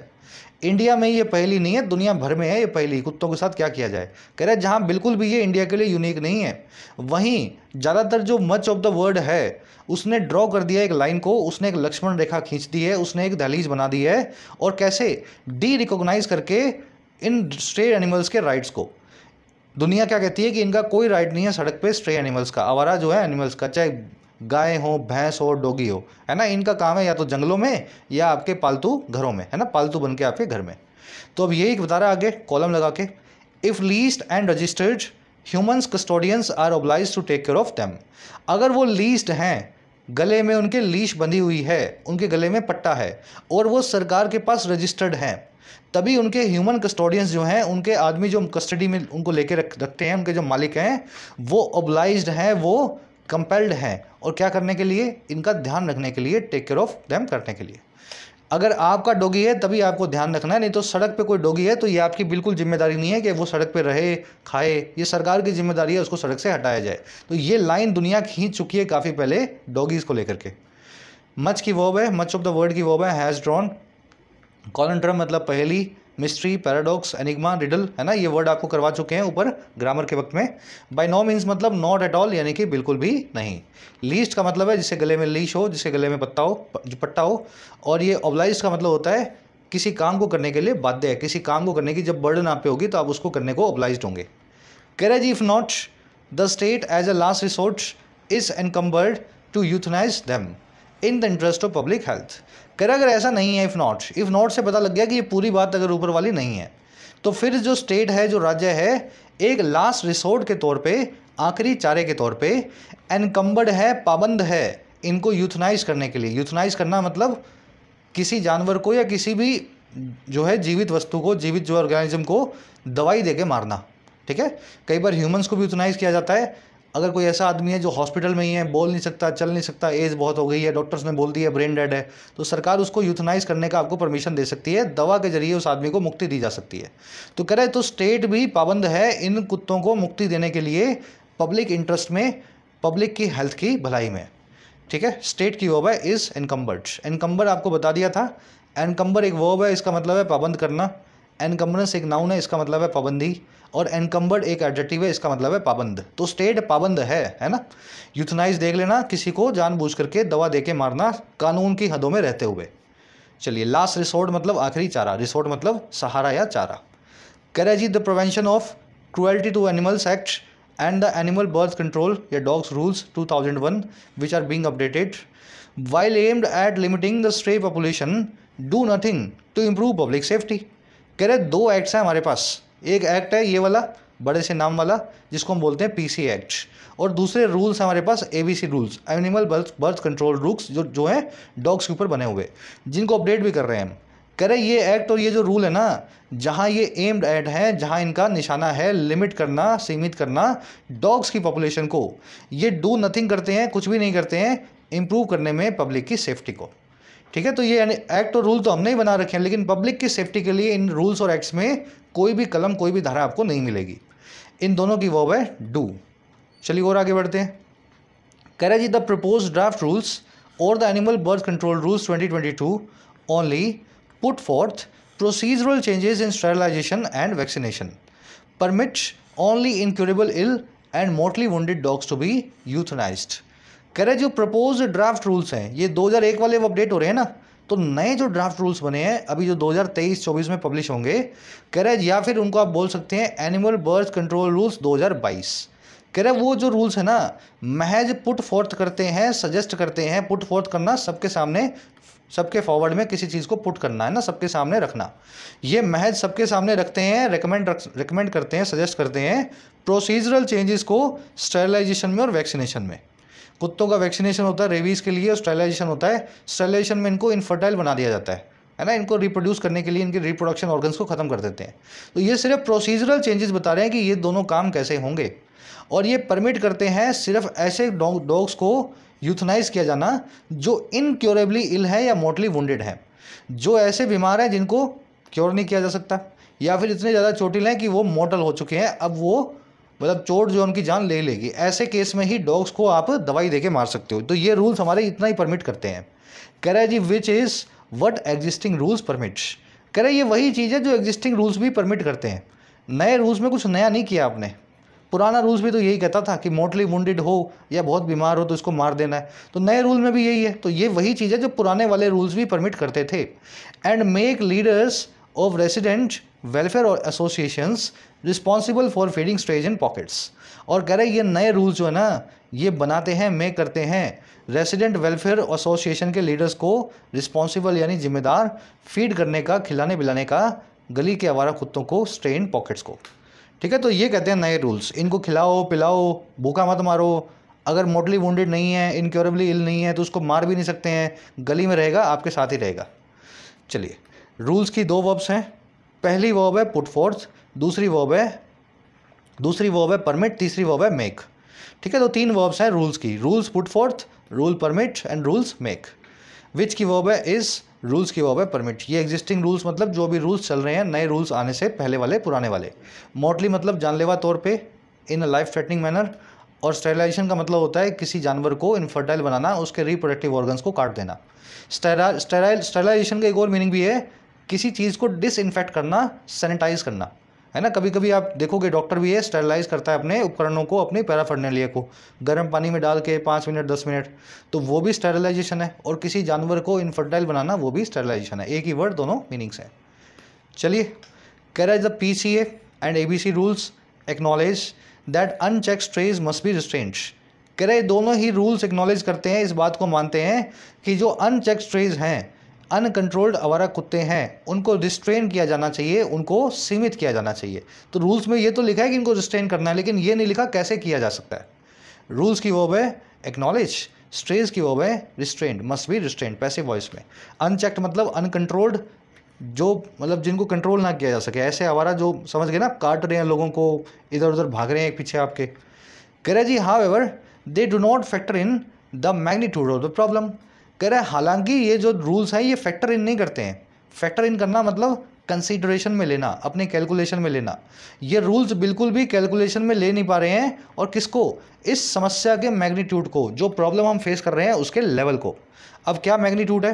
इंडिया में ये पहली नहीं है दुनिया भर में है ये पहली कुत्तों के साथ क्या किया जाए कह रहे हैं जहाँ बिल्कुल भी ये इंडिया के लिए यूनिक नहीं है वहीं ज़्यादातर जो मच ऑफ द वर्ल्ड है उसने ड्रॉ कर दिया एक लाइन को उसने एक लक्ष्मण रेखा खींच दी है उसने एक दहलीज बना दी है और कैसे डी रिकोगनाइज करके इन स्ट्रे एनिमल्स के राइट्स को दुनिया क्या कहती है कि इनका कोई राइट नहीं है सड़क पे स्ट्रे एनिमल्स का आवारा जो है एनिमल्स का चाहे गाय हो भैंस हो डोगी हो है ना इनका काम है या तो जंगलों में या आपके पालतू घरों में है ना पालतू बन के आपके घर में तो अब यही बता रहा आगे कॉलम लगा के if leashed and registered humans custodians are obliged to take care of them अगर वो लीस्ट हैं गले में उनके लीश बंधी हुई है उनके गले में पट्टा है और वो सरकार के पास रजिस्टर्ड हैं तभी उनके ह्यूमन कस्टोडियंस जो हैं उनके आदमी जो कस्टडी में उनको लेके रख रखते हैं उनके जो मालिक हैं वो ओब्लाइज हैं वो कंपेल्ड हैं और क्या करने के लिए इनका ध्यान रखने के लिए टेक केयर ऑफ देम करने के लिए अगर आपका डोगी है तभी आपको ध्यान रखना है नहीं तो सड़क पे कोई डोगी है तो ये आपकी बिल्कुल जिम्मेदारी नहीं है कि वो सड़क पे रहे खाए ये सरकार की जिम्मेदारी है उसको सड़क से हटाया जाए तो ये लाइन दुनिया खींच चुकी है काफ़ी पहले डोगीज को लेकर के मच की वोब है मच ऑफ द वर्ल्ड की वोब हैज़ ड्रॉन कॉलेंटर मतलब पहली मिस्ट्री पैराडॉक्स एनिग्मा रिडल है ना ये वर्ड आपको करवा चुके हैं ऊपर ग्रामर के वक्त में बाय नो मीन्स मतलब नॉट एट ऑल यानी कि बिल्कुल भी नहीं लीस्ट का मतलब है जिसे गले में लीश हो जिसे गले में पत्ता हो पट्टा हो और ये ओबलाइज का मतलब होता है किसी काम को करने के लिए बाध्य है किसी काम को करने की जब बर्डन आप पे होगी तो आप उसको करने को ओबलाइज होंगे कैरेज if not the state as a last resort is encumbered to euthanise them in the interest of public health कह रहा अगर ऐसा नहीं है इफ़ नॉट इफ़ नॉट से पता लग गया कि ये पूरी बात अगर ऊपर वाली नहीं है तो फिर जो स्टेट है जो राज्य है एक लास्ट रिसोर्ट के तौर पे आखिरी चारे के तौर पे एनकम्बर्ड है पाबंद है इनको यूथनाइज करने के लिए यूथनाइज करना मतलब किसी जानवर को या किसी भी जो है जीवित वस्तु को जीवित जो ऑर्गेनिज्म को दवाई दे मारना ठीक है कई बार ह्यूमंस को भी यूथनाइज किया जाता है अगर कोई ऐसा आदमी है जो हॉस्पिटल में ही है बोल नहीं सकता चल नहीं सकता एज बहुत हो गई है डॉक्टर्स ने बोल दिया ब्रेन डेड है तो सरकार उसको यूथनाइज करने का आपको परमिशन दे सकती है दवा के जरिए उस आदमी को मुक्ति दी जा सकती है तो कह रहे तो स्टेट भी पाबंद है इन कुत्तों को मुक्ति देने के लिए पब्लिक इंटरेस्ट में पब्लिक की हेल्थ की भलाई में ठीक है स्टेट की वर्ब है इज़ एनकम्बर्ड एनकम्बर आपको बता दिया था एनकम्बर एक वर्ब है इसका मतलब है पाबंद करना एनकम्बरेंस एक नाउन है इसका मतलब है पाबंदी और एनकम्बर्ड एक एडजेक्टिव है इसका मतलब है पाबंद तो स्टेट पाबंद है है ना यूथनाइज देख लेना किसी को जानबूझ करके दवा दे के मारना कानून की हदों में रहते हुए चलिए लास्ट रिसोर्ट मतलब आखिरी चारा रिसोर्ट मतलब सहारा या चारा कैरेजी the prevention of cruelty to animals act and the animal birth control या dogs rules two thousand one which are being updated while aimed at limiting the stray population do nothing to improve public safety कह रहे दो acts हैं हमारे पास एक act है ये वाला बड़े से नाम वाला जिसको हम बोलते हैं पीसी एक्ट और दूसरे रूल्स हमारे पास ABC rules animal birth birth control rules जो जो हैं डॉग्स के ऊपर बने हुए जिनको अपडेट भी कर रहे हैं हम कह रहे ये एक्ट और ये जो रूल है ना जहाँ ये एम्ड एड है जहाँ इनका निशाना है लिमिट करना सीमित करना डॉग्स की पॉपुलेशन को ये डू नथिंग करते हैं कुछ भी नहीं करते हैं इम्प्रूव करने में पब्लिक की सेफ्टी को ठीक है तो ये यानी एक्ट और रूल तो हमने ही बना रखे हैं लेकिन पब्लिक की सेफ्टी के लिए इन रूल्स और एक्ट्स में कोई भी कलम कोई भी धारा आपको नहीं मिलेगी इन दोनों की वॉब है डू चलिए और आगे बढ़ते हैं कह रहे जी द प्रपोज ड्राफ्ट रूल्स और the animal birth control rules too only put forth procedural changes in sterilisation and vaccination permits only incurable ill and mortally wounded dogs to be euthanised कह रहे जो प्रपोज ड्राफ्ट रूल्स हैं ये 2001 वाले वो update हो रहे हैं ना तो नए जो ड्राफ्ट रूल्स बने हैं अभी जो 2023-24 में पब्लिश होंगे कह रहे या फिर उनको आप बोल सकते हैं एनिमल बर्थ कंट्रोल रूल्स 2022 कह रहे वो जो रूल्स हैं ना महज पुट फोर्थ करते हैं सजेस्ट करते हैं पुट फोर्थ करना सबके सामने सबके फॉरवर्ड में किसी चीज़ को पुट करना है ना सबके सामने रखना ये महज सबके सामने रखते हैं रिकमेंड रिकमेंड करते हैं सजेस्ट करते हैं प्रोसीजरल चेंजेस को स्टेरलाइजेशन में और वैक्सीनेशन में कुत्तों का वैक्सीनेशन होता है रेबीज़ के लिए और स्टेलाइजेशन होता है स्टेलाइजेशन में इनको इनफर्टाइल बना दिया जाता है है ना इनको रिप्रोड्यूस करने के लिए इनके रिप्रोडक्शन ऑर्गन्स को ख़त्म कर देते हैं तो ये सिर्फ प्रोसीजरल चेंजेस बता रहे हैं कि ये दोनों काम कैसे होंगे और ये परमिट करते हैं सिर्फ ऐसे डॉग्स को यूथनाइज किया जाना जो इनक्योरेबली इल है या मोटली वेड है जो ऐसे बीमार हैं जिनको क्योर नहीं किया जा सकता या फिर इतने ज़्यादा चोटिल हैं कि वो मोटल हो चुके हैं अब वो मतलब चोट जो उनकी जान ले लेगी ऐसे केस में ही डॉग्स को आप दवाई देके मार सकते हो तो ये रूल्स हमारे इतना ही परमिट करते हैं कह रहे जी which is what existing rules permits कह रहे ये वही चीज़ है जो एग्जिस्टिंग रूल्स भी परमिट करते हैं नए रूल्स में कुछ नया नहीं किया आपने पुराना रूल्स भी तो यही कहता था कि मोटली वुंडेड हो या बहुत बीमार हो तो इसको मार देना है तो नए रूल में भी यही है तो ये वही चीज़ है जो पुराने वाले रूल्स भी परमिट करते थे and make leaders of resident welfare associations responsible for feeding strays in pockets और कह रहे ये नए रूल्स जो है ना ये बनाते हैं मे करते हैं रेसिडेंट वेलफेयर एसोसिएशन के लीडर्स को रिस्पॉन्सिबल यानी जिम्मेदार फीड करने का खिलाने पिलाने का गली के आवारा कुत्तों को स्ट्रेन पॉकेट्स को ठीक है तो ये कहते हैं नए रूल्स इनको खिलाओ पिलाओ भूखा मत मारो अगर मोटली वोंडेड नहीं है इनक्योरेबली इल नहीं है तो उसको मार भी नहीं सकते हैं गली में रहेगा आपके साथ ही रहेगा चलिए रूल्स की दो वर्ब्स हैं पहली वॉब है पुट फोर्स दूसरी वॉब है दूसरी वॉब है परमिट तीसरी वॉब है मेक ठीक है तो तीन वॉब्स हैं रूल्स की rules put forth rule permit and rules make which की वॉब है इस रूल्स की वॉब है परमिट ये एग्जिस्टिंग रूल्स मतलब जो भी रूल्स चल रहे हैं नए रूल्स आने से पहले वाले पुराने वाले मोटली मतलब जानलेवा तौर पे in a life threatening manner और स्टेराइजेशन का मतलब होता है किसी जानवर को इनफर्टाइल बनाना उसके रिप्रोडक्टिव ऑर्गन्स को काट देना स्टेराइल स्टेराइजेशन का एक और मीनिंग भी है किसी चीज़ को डिसइनफेक्ट करना सैनिटाइज करना है ना कभी कभी आप देखोगे डॉक्टर भी ये स्टेरलाइज करता है अपने उपकरणों को अपने पैराफर्नेलिया को गर्म पानी में डाल के पाँच मिनट दस मिनट तो वो भी स्टेरलाइजेशन है और किसी जानवर को इनफर्टाइल बनाना वो भी स्टेरलाइजेशन है एक ही वर्ड दोनों मीनिंग्स हैं चलिए कैरेज the P C and A B C rules acknowledge that unchecked strays must be restrained करे दोनों ही रूल्स एक्नॉलेज करते हैं इस बात को मानते हैं कि जो अनचेक स्ट्रेज हैं अनकंट्रोल्ड आवारा कुत्ते हैं उनको रिस्ट्रेन किया जाना चाहिए उनको सीमित किया जाना चाहिए तो रूल्स में ये तो लिखा है कि इनको रिस्ट्रेन करना है लेकिन ये नहीं लिखा कैसे किया जा सकता है रूल्स की वो है एक्नॉलेज स्ट्रेज की वो है restrained must be restrained passive voice में अनचेक्ड मतलब अनकंट्रोल्ड जो मतलब जिनको कंट्रोल ना किया जा सके ऐसे आवारा जो समझ गए ना काट रहे हैं लोगों को इधर उधर भाग रहे हैं पीछे आपके कह रहे जी however they do not factor in the magnitude of the problem कह रहा है हालांकि ये जो रूल्स हैं ये फैक्टर इन नहीं करते हैं फैक्टर इन करना मतलब कंसिडरेशन में लेना अपने कैलकुलेशन में लेना ये रूल्स बिल्कुल भी कैलकुलेशन में ले नहीं पा रहे हैं और किसको इस समस्या के मैग्नीट्यूड को जो प्रॉब्लम हम फेस कर रहे हैं उसके लेवल को अब क्या मैग्नीट्यूड है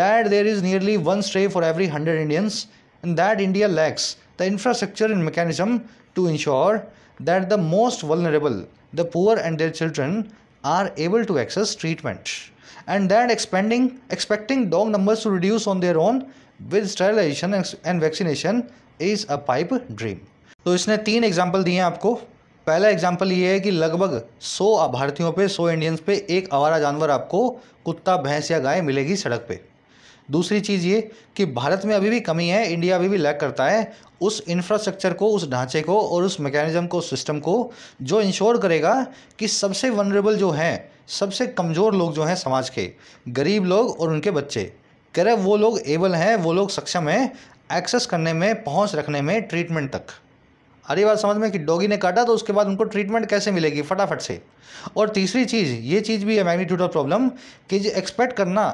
that there is nearly one stray for every hundred Indians in that India lacks the infrastructure in mechanism to ensure that the most vulnerable the poor and their children are able to access treatment and then expanding expecting dog numbers to reduce on their own with sterilization and vaccination is a pipe dream. तो इसने तीन example दिए हैं आपको पहला example ये है कि लगभग सौ भारतीयों पे सौ इंडियंस पे एक आवारा जानवर आपको कुत्ता भैंस या गाय मिलेगी सड़क पे दूसरी चीज़ ये कि भारत में अभी भी कमी है इंडिया अभी भी लैक करता है उस इंफ्रास्ट्रक्चर को उस ढांचे को और उस मैकेनिज़्म को सिस्टम को जो इंश्योर करेगा कि सबसे वनरेबल जो हैं सबसे कमज़ोर लोग जो हैं समाज के गरीब लोग और उनके बच्चे कह रहे वो लोग एबल हैं वो लोग सक्षम हैं एक्सेस करने में पहुंच रखने में ट्रीटमेंट तक अरे बात समझ में कि डॉगी ने काटा तो उसके बाद उनको ट्रीटमेंट कैसे मिलेगी फटाफट से और तीसरी चीज़ ये चीज़ भी है मैग्नीट्यूड ऑफ प्रॉब्लम कि जो एक्सपेक्ट करना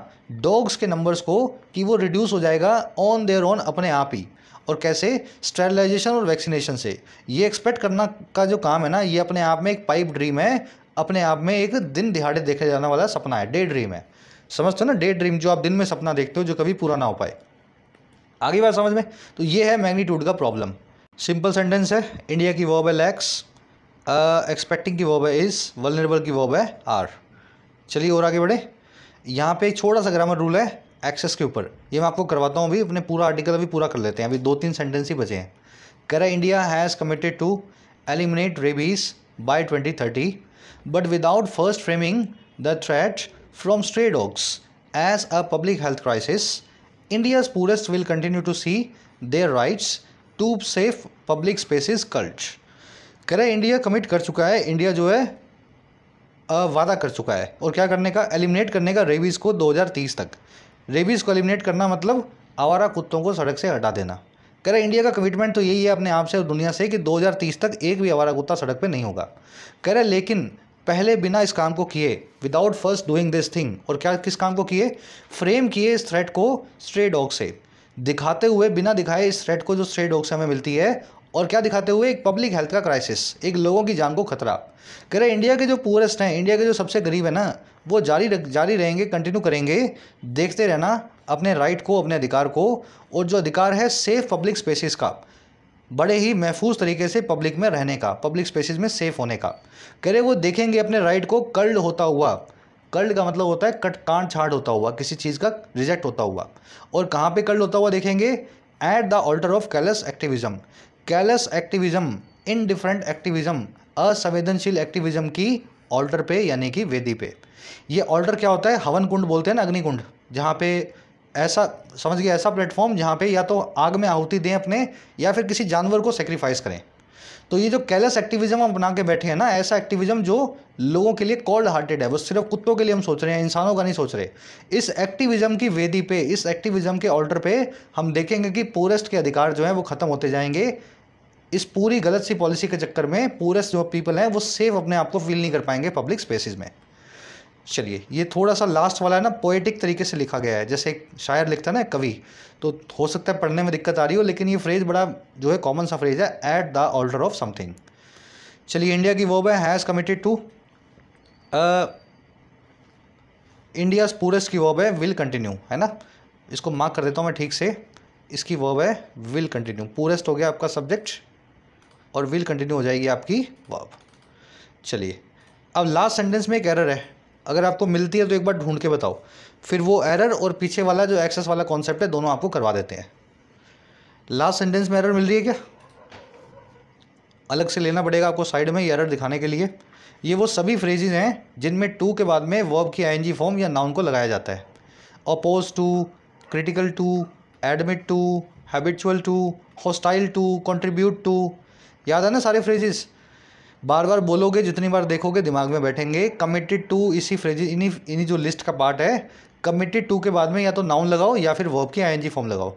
डॉग्स के नंबर्स को कि वो रिड्यूस हो जाएगा ऑन देयर ओन अपने आप ही और कैसे स्टेरलाइजेशन और वैक्सीनेशन से ये एक्सपेक्ट करना का जो काम है ना ये अपने आप में एक पाइप ड्रीम है अपने आप में एक दिन दिहाड़े देखे जाने वाला सपना है डे ड्रीम है समझते हो ना डे ड्रीम जो आप दिन में सपना देखते हो जो कभी पूरा ना हो पाए आगे बात समझ में तो ये है मैग्नीट्यूड का प्रॉब्लम सिंपल सेंटेंस है इंडिया की वॉब है लैक्स एक्सपेक्टिंग की वॉब है इज़ वलनरेबल की वॉब है आर चलिए और आगे बढ़े यहाँ पे एक छोटा सा ग्रामर रूल है एक्सेस के ऊपर ये मैं आपको करवाता हूँ अभी अपने पूरा आर्टिकल अभी पूरा कर लेते हैं अभी दो तीन सेंटेंस ही बचे हैं करे India has committed to eliminate rabies by twenty thirty but without first framing the threat from stray dogs as a public health crisis, India's poorest will continue to see their rights to safe public spaces कल्ट kare india commit kar chuka hai india jo hai है वादा कर चुका है और क्या करने का एलिमिनेट करने का रेबीज़ को 2030 तक रेबीज़ को एलिमिनेट करना मतलब आवारा कुत्तों को सड़क से हटा देना कह रहे इंडिया का कमिटमेंट तो यही है अपने आप से और दुनिया से कि 2030 तक एक भी आवारा कुत्ता सड़क पे नहीं होगा कह रहे लेकिन पहले बिना इस काम को किए without first doing this thing और क्या किस काम को किए फ्रेम किए इस थ्रेड को स्ट्रे डॉग से दिखाते हुए बिना दिखाए इस थ्रेड को जो स्ट्रे डॉग से हमें मिलती है और क्या दिखाते हुए एक पब्लिक हेल्थ का क्राइसिस एक लोगों की जान को खतरा कह रहे इंडिया के जो पुअरेस्ट हैं इंडिया के जो सबसे गरीब है ना वो जारी जारी रहेंगे कंटिन्यू करेंगे देखते रहना अपने राइट को अपने अधिकार को और जो अधिकार है सेफ पब्लिक स्पेसिस का बड़े ही महफूज तरीके से पब्लिक में रहने का पब्लिक स्पेसिस में सेफ होने का कह रहे वो देखेंगे अपने राइट को कर्ल्ड होता हुआ कर्ल्ड का मतलब होता है कट कांड छाट होता हुआ किसी चीज़ का रिजेक्ट होता हुआ और कहाँ पे कर्ल्ड होता हुआ देखेंगे at the altar of callous activism callous activism different activism असंवेदनशील एक्टिविज़म की ऑल्टर पे यानी कि वेदी पे ये ऑल्टर क्या होता है हवन कुंड बोलते हैं ना अग्निकुंड जहाँ पे ऐसा समझ गए ऐसा प्लेटफॉर्म जहाँ पे या तो आग में आहुति दें अपने या फिर किसी जानवर को सेक्रीफाइस करें तो ये जो कैलस एक्टिविज्म हम बना के बैठे हैं ना ऐसा एक्टिविज्म जो लोगों के लिए कोल्ड हार्टेड है वो सिर्फ कुत्तों के लिए हम सोच रहे हैं इंसानों का नहीं सोच रहे इस एक्टिविज्म की वेदी पे इस एक्टिविज्म के ऑर्डर पे हम देखेंगे कि पूरेस्ट के अधिकार जो हैं वो ख़त्म होते जाएंगे इस पूरी गलत सी पॉलिसी के चक्कर में पूरेस्ट जो पीपल हैं वो सेफ अपने आप को फील नहीं कर पाएंगे पब्लिक स्पेसिस में चलिए ये थोड़ा सा लास्ट वाला है ना पोएटिक तरीके से लिखा गया है जैसे एक शायर लिखता है ना कवि तो हो सकता है पढ़ने में दिक्कत आ रही हो लेकिन ये फ्रेज बड़ा जो है कॉमन सा फ्रेज है at the altar of something चलिए इंडिया की वो है हैज़ कमिटेड टू इंडिया पूरेस्ट की वर्ब है विल कंटिन्यू है ना इसको मार्क कर देता हूँ मैं ठीक से इसकी वर्ब है विल कंटिन्यू पूरेस्ट हो गया आपका सब्जेक्ट और विल कंटिन्यू हो जाएगी आपकी वर्ब चलिए अब लास्ट सेंटेंस में एक एरर है अगर आपको मिलती है तो एक बार ढूंढ के बताओ फिर वो एरर और पीछे वाला जो एक्सेस वाला कॉन्सेप्ट है दोनों आपको करवा देते हैं लास्ट सेंटेंस में एरर मिल रही है क्या अलग से लेना पड़ेगा आपको साइड में ये एरर दिखाने के लिए ये वो सभी फ्रेजेज हैं जिनमें टू के बाद में वर्ब की आईएनजी फॉर्म या नाउन को लगाया जाता है opposed to critical to admit to habitual to hostile to contribute to याद है ना सारे फ्रेजेज़ बार बार बोलोगे जितनी बार देखोगे दिमाग में बैठेंगे कमिटेड टू इसी फ्रेज इन्हीं इन्हीं जो लिस्ट का पार्ट है कमिटेड टू के बाद में या तो नाउन लगाओ या फिर वर्ब की आई फॉर्म लगाओ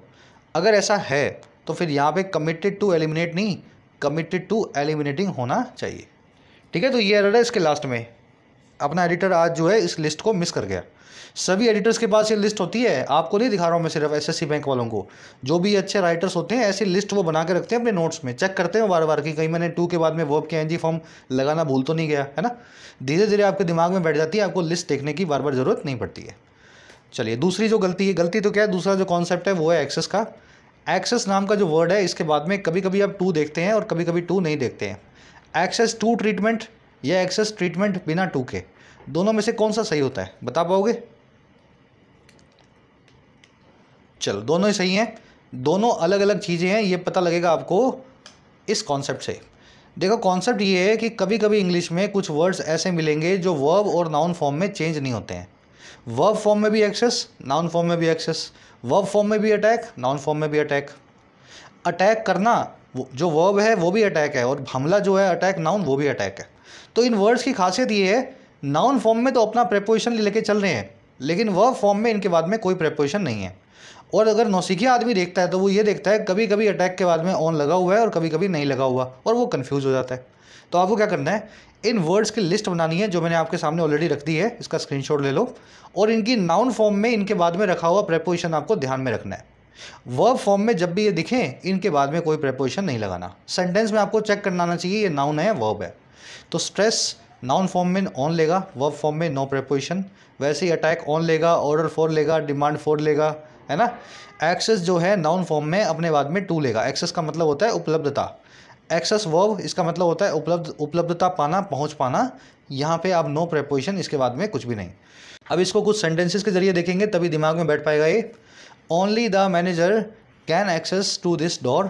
अगर ऐसा है तो फिर यहाँ पे कमिटेड टू एलिमिनेट नहीं कमिटेड टू एलिमिनेटिंग होना चाहिए ठीक है तो ये एरर है इसके लास्ट में अपना एडिटर आज जो है इस लिस्ट को मिस कर गया सभी एडिटर्स के पास ये लिस्ट होती है आपको नहीं दिखा रहा हूँ मैं सिर्फ एसएससी बैंक वालों को जो भी अच्छे राइटर्स होते हैं ऐसी लिस्ट वो बना के रखते हैं अपने नोट्स में चेक करते हैं बार बार कि कहीं मैंने टू के बाद में वर्ब के एनजी फॉर्म लगाना भूल तो नहीं गया है ना धीरे धीरे आपके दिमाग में बैठ जाती है आपको लिस्ट देखने की बार बार ज़रूरत नहीं पड़ती है चलिए दूसरी जो गलती है गलती तो क्या है दूसरा जो कॉन्सेप्ट है वो है एक्सेस का एक्सेस नाम का जो वर्ड है इसके बाद में कभी कभी आप टू देखते हैं और कभी कभी टू नहीं देखते हैं एक्सेस टू ट्रीटमेंट या एक्सेस ट्रीटमेंट बिना टू के दोनों में से कौन सा सही होता है बता पाओगे चलो दोनों ही सही हैं दोनों अलग अलग चीज़ें हैं ये पता लगेगा आपको इस कॉन्सेप्ट से देखो कॉन्सेप्ट ये है कि कभी कभी इंग्लिश में कुछ वर्ड्स ऐसे मिलेंगे जो वर्ब और नाउन फॉर्म में चेंज नहीं होते हैं वर्ब फॉर्म में भी एक्सेस नाउन फॉर्म में भी एक्सेस वर्ब फॉर्म में भी अटैक नाउन फॉर्म में भी अटैक अटैक करना जो वर्ब है वो भी अटैक है और हमला जो है अटैक नाउन वो भी अटैक है तो इन वर्ड्स की खासियत ये है नाउन फॉर्म में तो अपना प्रेपोजिशन लेके चल रहे हैं लेकिन वर्ब फॉर्म में इनके बाद में कोई प्रेपोजिशन नहीं है और अगर नौसिखिया आदमी देखता है तो वो ये देखता है कभी कभी अटैक के बाद में ऑन लगा हुआ है और कभी कभी नहीं लगा हुआ और वो कन्फ्यूज़ हो जाता है तो आपको क्या करना है इन वर्ड्स की लिस्ट बनानी है जो मैंने आपके सामने ऑलरेडी रख दी है इसका स्क्रीनशॉट ले लो और इनकी नाउन फॉर्म में इनके बाद में रखा हुआ प्रेपोजिशन आपको ध्यान में रखना है वर्ब फॉर्म में जब भी ये दिखें इनके बाद में कोई प्रेपोजिशन नहीं लगाना सेंटेंस में आपको चेक करना चाहिए ये नाउन है या वर्ब है तो स्ट्रेस नाउन फॉर्म में ऑन लेगा वर्ब फॉर्म में नो प्रेपोजिशन वैसे ही अटैक ऑन लेगा ऑर्डर फॉर लेगा डिमांड फॉर लेगा है ना एक्सेस जो है नाउन फॉर्म में अपने बाद में टू लेगा एक्सेस का मतलब होता है उपलब्धता एक्सेस वर्ब इसका मतलब होता है उपलब्ध उपलब्धता पाना पहुंच पाना यहाँ पे आप नो प्रेपोजिशन इसके बाद में कुछ भी नहीं अब इसको कुछ सेंटेंसेस के जरिए देखेंगे तभी दिमाग में बैठ पाएगा ये only the manager can access to this door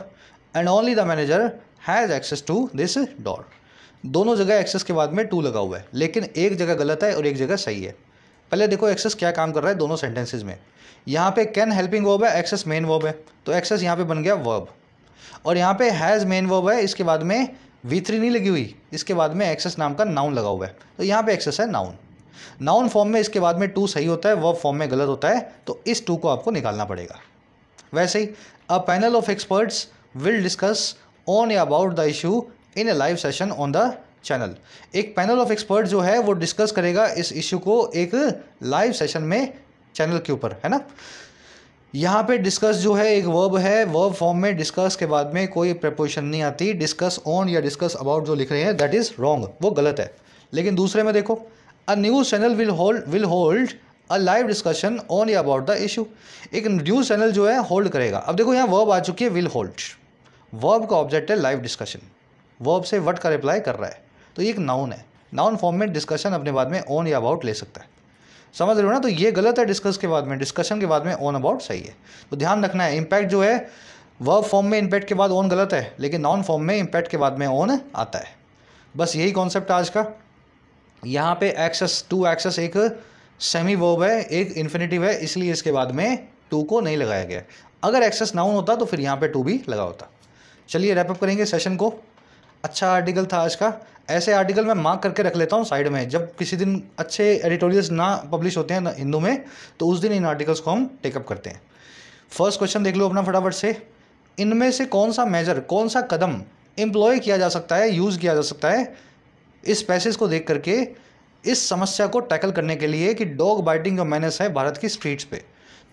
and only the manager has access to this door दोनों जगह एक्सेस के बाद में टू लगा हुआ है लेकिन एक जगह गलत है और एक जगह सही है पहले देखो एक्सेस क्या काम कर रहा है दोनों सेंटेंसेज में यहाँ पे कैन हेल्पिंग वर्ब है एक्सेस मेन वर्ब है तो एक्सेस यहाँ पे बन गया वर्ब और यहाँ पे हैज़ मेन वर्ब है इसके बाद में वी थ्री नहीं लगी हुई इसके बाद में एक्सेस नाम का नाउन लगा हुआ है तो यहाँ पे एक्सेस है नाउन नाउन फॉर्म में इसके बाद में टू सही होता है वर्ब फॉर्म में गलत होता है तो इस टू को आपको निकालना पड़ेगा वैसे ही a panel of experts will discuss on या about the issue in a live session on the channel एक पैनल ऑफ एक्सपर्ट जो है वो डिस्कस करेगा इस इशू को एक लाइव सेशन में चैनल के ऊपर है ना यहाँ पे डिस्कस जो है एक वर्ब है वर्ब फॉर्म में डिस्कस के बाद में कोई प्रपोजिशन नहीं आती डिस्कस ऑन या डिस्कस अबाउट जो लिख रहे हैं दैट इज़ रॉन्ग वो गलत है लेकिन दूसरे में देखो a news channel will hold will hold a live discussion on या अबाउट द इशू एक न्यूज़ चैनल जो है होल्ड करेगा अब देखो यहाँ वर्ब आ चुकी है विल होल्ड वर्ब का ऑब्जेक्ट है लाइव डिस्कशन वर्ब से वट का रिप्लाई कर रहा है तो ये एक नाउन है नाउन फॉर्म में डिस्कशन अपने बाद में ऑन या अबाउट ले सकता है समझ रहे हो ना तो ये गलत है डिस्कस के बाद में डिस्कशन के बाद में ऑन अबाउट सही है तो ध्यान रखना है इम्पैक्ट जो है वर्ब फॉर्म में इम्पैक्ट के बाद ऑन गलत है लेकिन नॉन फॉर्म में इम्पैक्ट के बाद में ऑन आता है बस यही कॉन्सेप्ट आज का यहाँ पे एक्सेस टू एक्सेस एक सेमी वर्ब है एक इन्फिनेटिव है इसलिए इसके बाद में टू को नहीं लगाया गया अगर एक्सेस नाउन होता तो फिर यहाँ पे टू भी लगा होता चलिए रैपअप करेंगे सेशन को अच्छा आर्टिकल था आज का ऐसे आर्टिकल मैं मार्क करके रख लेता हूँ साइड में जब किसी दिन अच्छे एडिटोरियल्स ना पब्लिश होते हैं हिंदू में तो उस दिन इन आर्टिकल्स को हम टेकअप करते हैं फर्स्ट क्वेश्चन देख लो अपना फटाफट से इनमें से कौन सा मेजर कौन सा कदम एम्प्लॉय किया जा सकता है यूज़ किया जा सकता है इस पैसेज को देख करके इस समस्या को टैकल करने के लिए कि डॉग बाइटिंग का मैनस है भारत की स्ट्रीट्स पे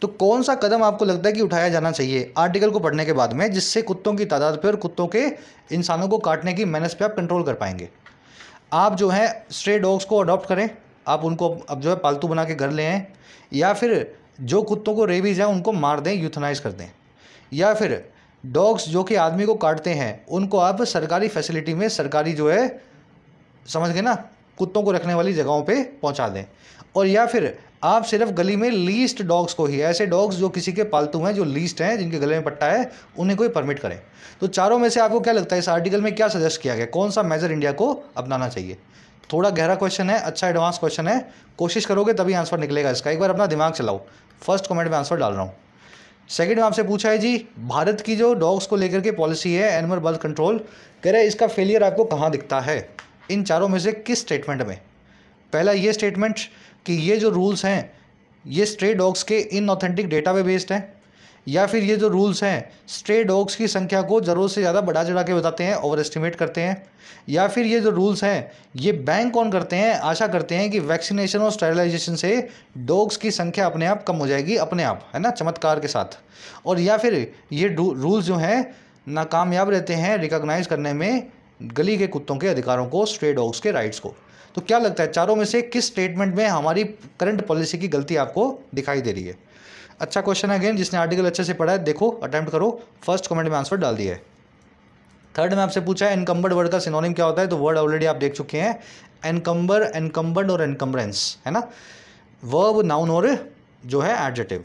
तो कौन सा कदम आपको लगता है कि उठाया जाना चाहिए आर्टिकल को पढ़ने के बाद में जिससे कुत्तों की तादाद पे और कुत्तों के इंसानों को काटने की मैनस पे आप कंट्रोल कर पाएंगे आप जो है स्ट्रे डॉग्स को अडॉप्ट करें आप उनको अब जो है पालतू बना के घर ले आएँ या फिर जो कुत्तों को रेबीज़ हैं उनको मार दें यूथनाइज कर दें या फिर डॉग्स जो कि आदमी को काटते हैं उनको आप सरकारी फैसिलिटी में सरकारी जो है समझ गए ना कुत्तों को रखने वाली जगहों पे पहुंचा दें और या फिर आप सिर्फ गली में लीस्ट डॉग्स को ही ऐसे डॉग्स जो किसी के पालतू हैं जो लीस्ट हैं जिनके गले में पट्टा है उन्हें कोई परमिट करें तो चारों में से आपको क्या लगता है इस आर्टिकल में क्या सजेस्ट किया गया कौन सा मेजर इंडिया को अपनाना चाहिए थोड़ा गहरा क्वेश्चन है अच्छा एडवांस क्वेश्चन है कोशिश करोगे तभी आंसर निकलेगा इसका एक बार अपना दिमाग चलाओ फर्स्ट कमेंट में आंसर डाल रहा हूँ सेकेंड में आपसे पूछा है जी भारत की जो डॉग्स को लेकर के पॉलिसी है एनिमल बर्थ कंट्रोल कह रहे इसका फेलियर आपको कहाँ दिखता है इन चारों में से किस स्टेटमेंट में पहला ये स्टेटमेंट कि ये जो रूल्स हैं ये स्ट्रे डॉग्स के इन ऑथेंटिक डेटा पे बेस्ड हैं या फिर ये जो रूल्स हैं स्ट्रे डॉग्स की संख्या को ज़रूरत से ज़्यादा बढ़ा चढ़ा के बताते हैं ओवर एस्टिमेट करते हैं या फिर ये जो रूल्स हैं ये बैंक कौन करते हैं आशा करते हैं कि वैक्सीनेशन और स्टेरलाइजेशन से डॉग्स की संख्या अपने आप कम हो जाएगी अपने आप है ना चमत्कार के साथ और या फिर ये रूल्स जो हैं नाकामयाब रहते हैं रिकॉग्नाइज करने में गली के कुत्तों के अधिकारों को स्ट्रे डॉग्स के राइट्स को तो क्या लगता है चारों में से किस स्टेटमेंट में हमारी करंट पॉलिसी की गलती आपको दिखाई दे रही है अच्छा क्वेश्चन है अगेन जिसने आर्टिकल अच्छे से पढ़ा है देखो अटैम्प्ट करो फर्स्ट कमेंट में आंसर डाल दिया है थर्ड में आपसे पूछा है इनकम्बर्ड वर्ड का सिनोनिम क्या होता है तो वर्ड ऑलरेडी आप देख चुके हैं एनकम्बर एनकम्बर्ड और एनकम्बरेंस है ना वर्ब नाउन और जो है एडजेटिव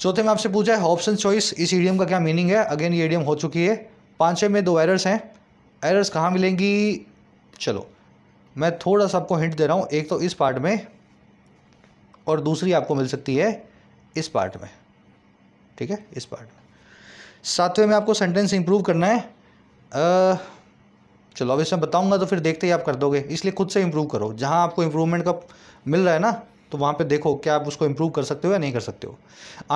चौथे में आपसे पूछा है ऑप्शन चॉइस इस ईडियम का क्या मीनिंग है अगेन ये ईडियम हो चुकी है पांचवे में दो एरर्स हैं एरर्स कहाँ मिलेंगी चलो मैं थोड़ा सा आपको हिंट दे रहा हूँ एक तो इस पार्ट में और दूसरी आपको मिल सकती है इस पार्ट में ठीक है इस पार्ट में सातवें में आपको सेंटेंस इंप्रूव करना है आ, चलो अब इसमें बताऊंगा तो फिर देखते ही आप कर दोगे इसलिए खुद से इम्प्रूव करो जहाँ आपको इम्प्रूवमेंट का मिल रहा है ना तो वहाँ पे देखो क्या आप उसको इम्प्रूव कर सकते हो या नहीं कर सकते हो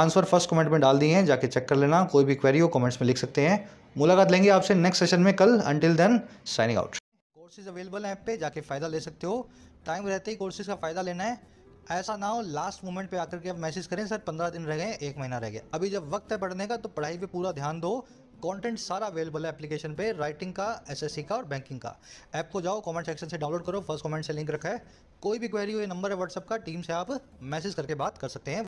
आंसर फर्स्ट कमेंट में डाल दिए हैं जाके चेक कर लेना कोई भी क्वेरी हो कमेंट्स में लिख सकते हैं मुलाकात लेंगे आपसे नेक्स्ट सेशन में कल until then signing out courses available है ऐप पे जाके फ़ायदा ले सकते हो टाइम रहते ही कोर्सेज का फ़ायदा लेना है ऐसा ना हो लास्ट मोमेंट पे आकर के आप मैसेज करें सर पंद्रह दिन रह गए एक महीना रह गया अभी जब वक्त है पढ़ने का तो पढ़ाई पे पूरा ध्यान दो कंटेंट सारा अवेलेबल है एप्लीकेशन पे राइटिंग का एसएससी का और बैंकिंग का ऐप को जाओ कमेंट सेक्शन से डाउनलोड करो फर्स्ट कमेंट से लिंक रखा है कोई भी क्वेरी हो ये नंबर है व्हाट्सअप का टीम से आप मैसेज करके बात कर सकते हैं